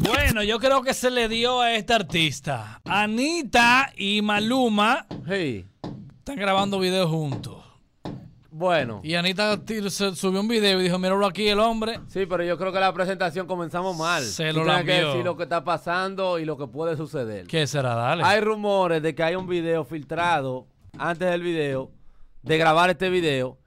Bueno, yo creo que se le dio a esta artista. Anita y Maluma Sí. están grabando video juntos. Bueno. Y Anita subió un video y dijo, míralo aquí el hombre. Sí, pero yo creo que la presentación comenzamos mal. Se lo Tú que decir lo que está pasando y lo que puede suceder. ¿Qué será? Dale. Hay rumores de que hay un video filtrado antes del video, de grabar este video,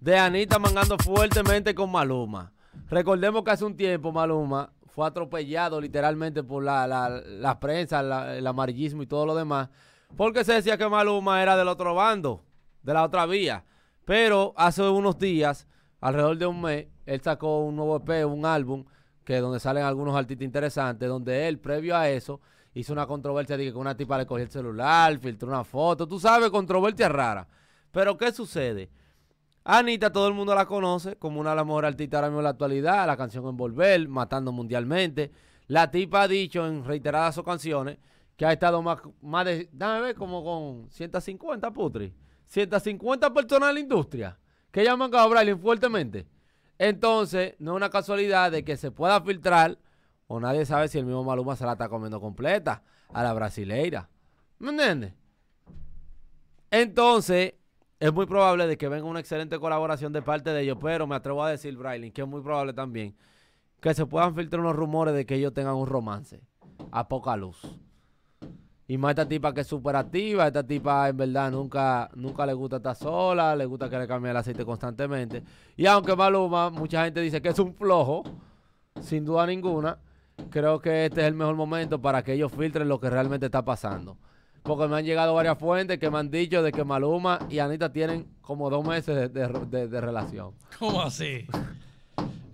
de Anita mangando fuertemente con Maluma. Recordemos que hace un tiempo Maluma fue atropellado literalmente por la, la, prensa, el amarillismo y todo lo demás, porque se decía que Maluma era del otro bando, de la otra vía. Pero hace unos días, alrededor de un mes, él sacó un nuevo EP, un álbum, que donde salen algunos artistas interesantes, donde él, previo a eso, hizo una controversia de que una tipa le cogió el celular, filtró una foto, tú sabes, controversia rara. Pero ¿qué sucede? Anita, todo el mundo la conoce como una de las mejores artistas ahora en la actualidad. La canción Envolver, Matando Mundialmente. La tipa ha dicho en reiteradas ocasiones que ha estado más, más de, dame ver, como con 150 putri. 150 personas de la industria que llaman a Braille fuertemente. Entonces, no es una casualidad de que se pueda filtrar o nadie sabe si el mismo Maluma se la está comiendo completa a la brasileira. ¿Me entiendes? Entonces, es muy probable de que venga una excelente colaboración de parte de ellos, pero me atrevo a decir, Brylin, que es muy probable también que se puedan filtrar unos rumores de que ellos tengan un romance a poca luz. Y más esta tipa que es súper activa, esta tipa en verdad nunca, nunca le gusta estar sola, le gusta que le cambie el aceite constantemente. Y aunque Maluma, mucha gente dice que es un flojo, sin duda ninguna, creo que este es el mejor momento para que ellos filtren lo que realmente está pasando. Porque me han llegado varias fuentes que me han dicho de que Maluma y Anita tienen como dos meses de, relación. ¿Cómo así?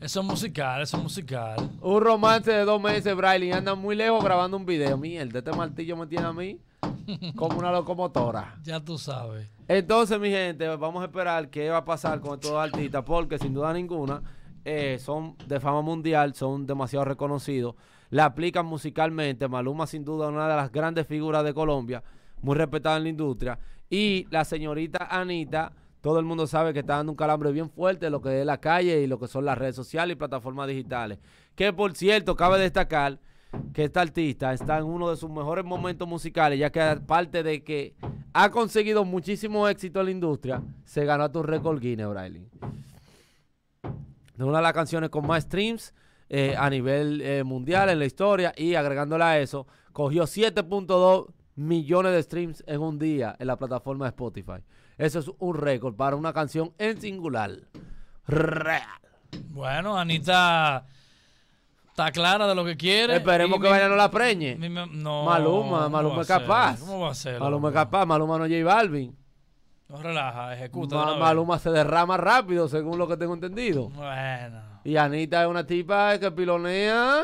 Eso es musical, eso es musical. Un romance de dos meses, y Andan muy lejos grabando un video. Mierda, este martillo me tiene a mí como una locomotora. ya tú sabes. Entonces, mi gente, vamos a esperar qué va a pasar con estos artistas, porque sin duda ninguna eh, son de fama mundial, son demasiado reconocidos, la aplican musicalmente. Maluma, sin duda, una de las grandes figuras de Colombia, muy respetada en la industria. Y la señorita Anita, todo el mundo sabe que está dando un calambre bien fuerte lo que es la calle y lo que son las redes sociales y plataformas digitales. Que por cierto, cabe destacar que esta artista está en uno de sus mejores momentos musicales, ya que aparte de que ha conseguido muchísimo éxito en la industria, se ganó a tu récord Guinness, Braille de una de las canciones con más streams eh, a nivel eh, mundial en la historia y agregándola a eso, cogió 7.2 millones de streams en un día en la plataforma de Spotify. Eso es un récord para una canción en singular. Real. Bueno, Anita está clara de lo que quiere. Esperemos que mi, a no la preñe. Maluma, Maluma es capaz. ¿Cómo va a Maluma es capaz, Maluma no es J Balvin. No relaja, ejecuta. la Maluma se derrama rápido, según lo que tengo entendido. Bueno. Y Anita es una tipa que pilonea.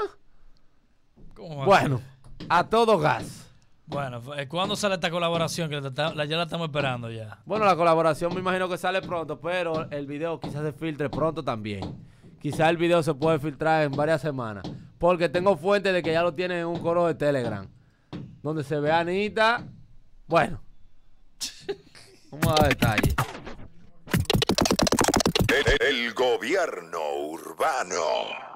bueno, a todo gas. Bueno, pues, eh, ¿cuándo sale esta colaboración? Que la, ya la estamos esperando ya. Bueno, la colaboración me imagino que sale pronto, pero el video quizás se filtre pronto también. Quizás el video se puede filtrar en varias semanas. Porque tengo fuente de que ya lo tienen en un coro de Telegram. Donde se ve a Anita. Bueno. Vamos a detalle. el gobierno urbano.